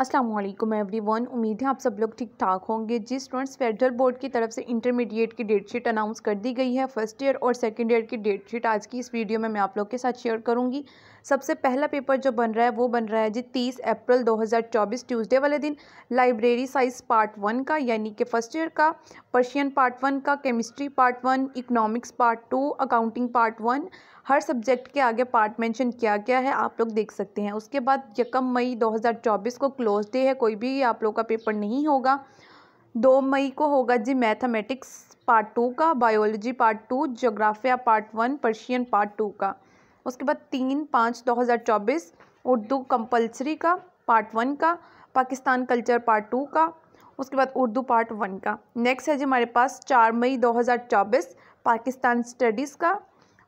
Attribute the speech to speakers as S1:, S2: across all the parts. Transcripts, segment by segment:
S1: Aslam every one उम्मीद है आप सब लोग ठीक ठाक होंगे जिस स्टूडेंट्स फेडरल बोर्ड की तरफ से इंटरमीडिएट की डेट शीट अनाउंस कर दी गई है फर्स्ट ईयर और सेकेंड ईयर की डेट शीट आज की इस वीडियो में मैं आप लोग के साथ शेयर करूंगी सबसे पहला पेपर जो बन रहा है वो बन रहा है जी तीस अप्रैल 2024 ट्यूसडे वाले दिन लाइब्रेरी साइंस पार्ट वन का यानी कि फर्स्ट ईयर का पर्शियन पार्ट वन का chemistry part one economics part two accounting part one हर सब्जेक्ट के आगे पार्ट मेंशन किया गया है आप लोग देख सकते हैं उसके बाद यकम मई 2024 को क्लोज डे है कोई भी आप लोग का पेपर नहीं होगा दो मई को होगा जी मैथमेटिक्स पार्ट टू का बायोलॉजी पार्ट टू जोग्राफिया part one Persian part two का उसके बाद तीन पाँच दो हज़ार चौबीस उर्दू कंपल्सरी का पार्ट वन का पाकिस्तान कल्चर पार्ट टू का उसके बाद उर्दू पार्ट वन का नेक्स्ट है जी हमारे पास चार मई दो हज़ार चौबीस पाकिस्तान स्टडीज़ का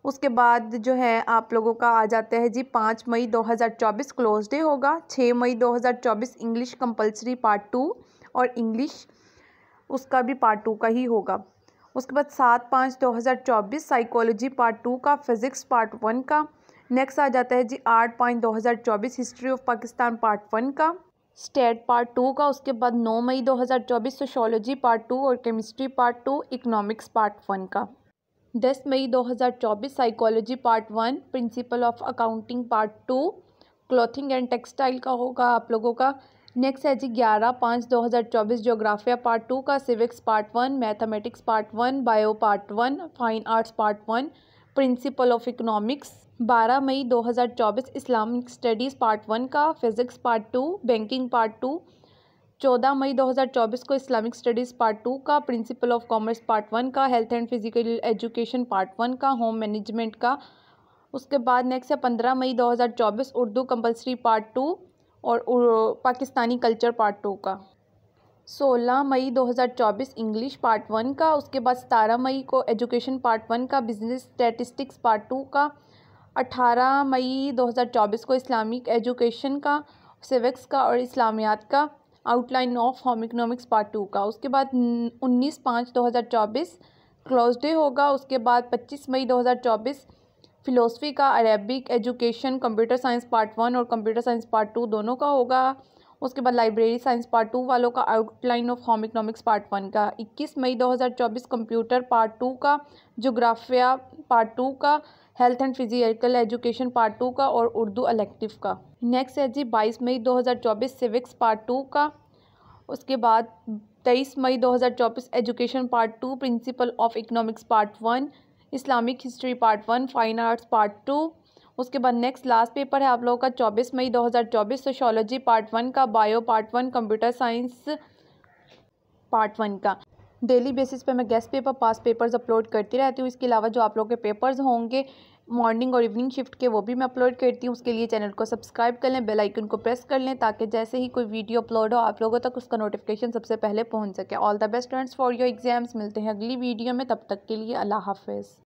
S1: उसके बाद जो है आप लोगों का आ जाता है जी पाँच मई 2024 क्लोज डे होगा छः मई 2024 इंग्लिश कंपलसरी पार्ट टू और इंग्लिश उसका भी पार्ट टू का ही होगा उसके बाद सात पाँच 2024 साइकोलॉजी पार्ट टू का फिज़िक्स पार्ट वन का नेक्स्ट आ जाता है जी आठ पाँच 2024 history of Pakistan part one का स्टेट पार्ट टू का उसके बाद नौ मई 2024 सोशोलॉजी पार्ट टू और chemistry part two economics part one का दस मई 2024 psychology part one principle of accounting part two clothing and textile का होगा आप लोगों का नेक्स्ट है जी ग्यारह पाँच दो हज़ार चौबीस जोग्राफिया पार्ट टू का civics part one mathematics part one bio part one fine arts part one principle of economics बारह मई दो हज़ार चौबीस इस्लामिक स्टडीज़ पार्ट वन का physics part two banking part two चौदह मई 2024 को इस्लामिक स्टडीज़ पार्ट टू का principle of commerce part one का health and physical education part one का होम मैनेजमेंट का उसके बाद नेक्स्ट है पंद्रह मई 2024 उर्दू कंपलसरी पार्ट टू और पाकिस्तानी कल्चर पार्ट टू का सोलह मई 2024 इंग्लिश पार्ट वन का उसके बाद सतारह मई को एजुकेशन पार्ट वन का बिजनेस स्टेटिस्टिक्स पार्ट टू का अठारह मई 2024 को इस्लामिक एजुकेशन का सिविक्स का और इस्लामियात का outline of home economics part two का उसके बाद उन्नीस पाँच दो हज़ार चौबीस क्लोज डे होगा उसके बाद पच्चीस मई दो हज़ार चौबीस फ़िलोसफी का Arabic education computer science part one और कंप्यूटर साइंस पार्ट टू दोनों का होगा उसके बाद लाइब्रेरी साइंस पार्ट टू वालों का outline of home economics part one का 21 मई 2024 कंप्यूटर पार्ट टू का जोग्राफिया पार्ट टू का health and physical education part two का और उर्दू अलेक्टिव का नेक्स्ट है जी बाईस मई 2024 सिविक्स पार्ट टू का उसके बाद तेईस मई 2024 education part two principle of economics part one Islamic history part one fine arts part two उसके बाद नेक्स्ट लास्ट पेपर है आप लोगों का 24 मई 2024 सोशोलॉजी पार्ट वन का bio part one computer science part one का डेली बेसिस पे मैं guess paper past papers upload करती रहती हूँ इसके अलावा जो आप लोग के पेपर्स होंगे मॉर्निंग और इवनिंग शिफ्ट के वो भी मैं अपलोड करती हूँ उसके लिए चैनल को सब्सक्राइब कर लें बेल आइकन को प्रेस कर लें ताकि जैसे ही कोई वीडियो अपलोड हो आप लोगों तक उसका नोटिफिकेशन सबसे पहले पहुँच सके all the best friends for your exams मिलते हैं अगली वीडियो में तब तक के लिए अल्लाह हाफिज़